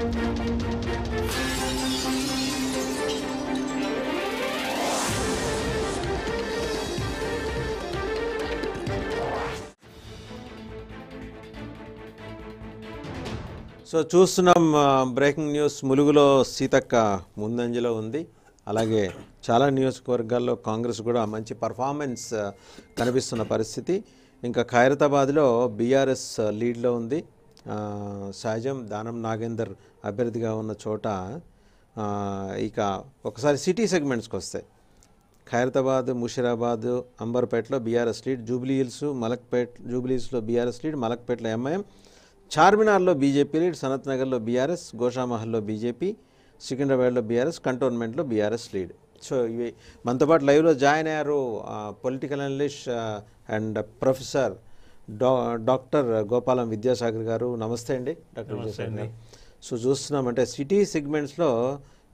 so చూస్తున్నాం breaking news ములుగులో Seethakka ముందంజలో ఉంది అలాగే చాలా నియోజకవర్గాల్లో కాంగ్రెస్ కూడా మంచి పర్ఫార్మెన్స్ కనిపిస్తున్న పరిస్థితి ఇంకా ఖైరతాబాద్లో బీఆర్ఎస్ లీడ్లో ఉంది సహజం దానం నాగేందర్ అభ్యర్థిగా ఉన్న చోట ఇక ఒకసారి సిటీ సెగ్మెంట్స్కి వస్తాయి ఖైరతాబాద్ ముషీరాబాద్ అంబర్పేటలో బీఆర్ఎస్ లీడ్ జూబ్లీ హిల్స్ మలక్పేట్ జూబ్లీ హిల్స్లో బీఆర్ఎస్ లీడ్ మలక్పేటలో ఎంఐఎం చార్మినార్లో బీజేపీ లీడ్ సనత్ నగర్లో బీఆర్ఎస్ గోషామహల్లో బీజేపీ సికింద్రాబాద్లో బీఆర్ఎస్ కంటోన్మెంట్లో బీఆర్ఎస్ లీడ్ సో ఇవి మనతో పాటు లైవ్లో జాయిన్ అయ్యారు పొలిటికల్ అనలిస్ట్ అండ్ ప్రొఫెసర్ డా డాక్టర్ గోపాలం విద్యాసాగర్ గారు నమస్తే అండి డాక్టర్ విద్యాసాగర్ సో చూస్తున్నామంటే సిటీ సెగ్మెంట్స్లో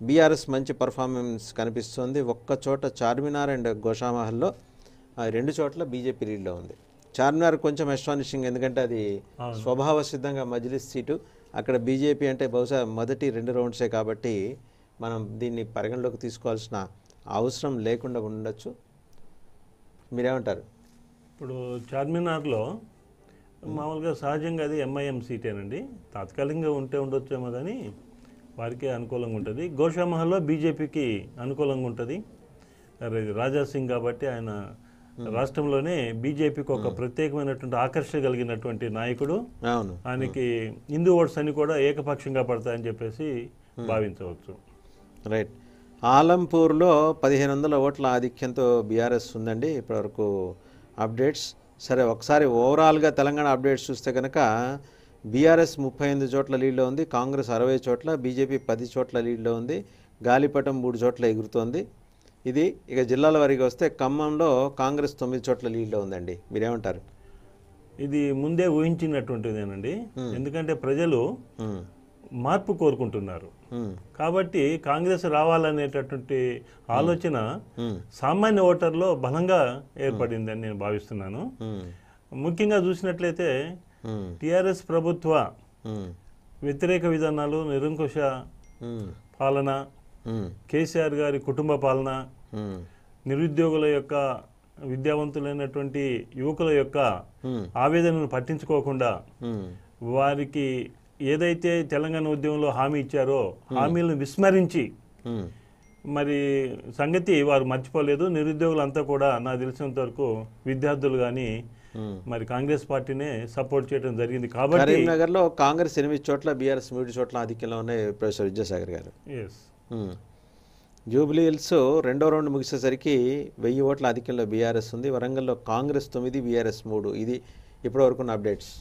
బీఆర్ఎస్ మంచి పర్ఫార్మెన్స్ కనిపిస్తుంది ఒక్క చోట చార్మినార్ అండ్ గోషామహల్లో రెండు చోట్ల బీజేపీ లీడ్లో ఉంది చార్మినార్ కొంచెం ఎస్టానిషింగ్ ఎందుకంటే అది స్వభావ సిద్ధంగా మజ్లిస్ సీటు అక్కడ బీజేపీ అంటే బహుశా మొదటి రెండు రౌండ్సే కాబట్టి మనం దీన్ని పరిగణలోకి తీసుకోవాల్సిన అవసరం లేకుండా ఉండొచ్చు మీరేమంటారు ఇప్పుడు చార్మినార్లో మామూలుగా సహజంగా అది ఎంఐఎం సీటేనండి తాత్కాలికంగా ఉంటే ఉండొచ్చేమో కానీ వారికే అనుకూలంగా ఉంటుంది గోషామహల్లో బీజేపీకి అనుకూలంగా ఉంటుంది రాజా సింగ్ కాబట్టి ఆయన రాష్ట్రంలోనే బీజేపీకి ఒక ప్రత్యేకమైనటువంటి కలిగినటువంటి నాయకుడు ఆయనకి హిందూ ఓట్స్ అని కూడా ఏకపక్షంగా పడతాయని చెప్పేసి భావించవచ్చు రైట్ ఆలంపూర్లో పదిహేను వందల ఓట్ల ఆధిక్యంతో బీఆర్ఎస్ ఉందండి ఇప్పటివరకు అప్డేట్స్ సరే ఒకసారి ఓవరాల్గా తెలంగాణ అప్డేట్స్ చూస్తే కనుక బీఆర్ఎస్ ముప్పై ఎనిమిది చోట్ల లీడ్లో ఉంది కాంగ్రెస్ అరవై చోట్ల బీజేపీ పది చోట్ల లీడ్లో ఉంది గాలిపటం మూడు చోట్ల ఎగురుతోంది ఇది ఇక జిల్లాల వారికి వస్తే ఖమ్మంలో కాంగ్రెస్ తొమ్మిది చోట్ల లీడ్లో ఉందండి మీరేమంటారు ఇది ముందే ఊహించినటువంటిదేనండి ఎందుకంటే ప్రజలు మార్పు కోరుకుంటున్నారు కాబట్టి కాంగ్రెస్ రావాలనేటటువంటి ఆలోచన సామాన్య ఓటర్లో బలంగా ఏర్పడిందని నేను భావిస్తున్నాను ముఖ్యంగా చూసినట్లయితే టిఆర్ఎస్ ప్రభుత్వ వ్యతిరేక విధానాలు నిరంకుశ పాలన కేసీఆర్ గారి కుటుంబ పాలన నిరుద్యోగుల యొక్క విద్యావంతులైనటువంటి యువకుల యొక్క ఆవేదనను పట్టించుకోకుండా వారికి ఏదైతే తెలంగాణ ఉద్యమంలో హామీ ఇచ్చారో హామీలను విస్మరించి మరి సంగతి వారు మర్చిపోలేదు నిరుద్యోగులంతా కూడా నాకు తెలిసినంత వరకు విద్యార్థులు కానీ మరి కాంగ్రెస్ పార్టీనే సపోర్ట్ చేయడం జరిగింది కాబట్టి కరీంనగర్లో కాంగ్రెస్ ఎనిమిది చోట్ల బీఆర్ఎస్ మూడు చోట్ల ఆధిక్యంలో ఉన్నాయి ప్రొఫెసర్ విద్యాసాగర్ గారు ఎస్ జూబ్లీ హిల్స్ రెండో రౌండ్ ముగిసేసరికి వెయ్యి ఓట్ల ఆధిక్యంలో బీఆర్ఎస్ ఉంది వరంగల్లో కాంగ్రెస్ తొమ్మిది బీఆర్ఎస్ మూడు ఇది ఇప్పటివరకున్న అప్డేట్స్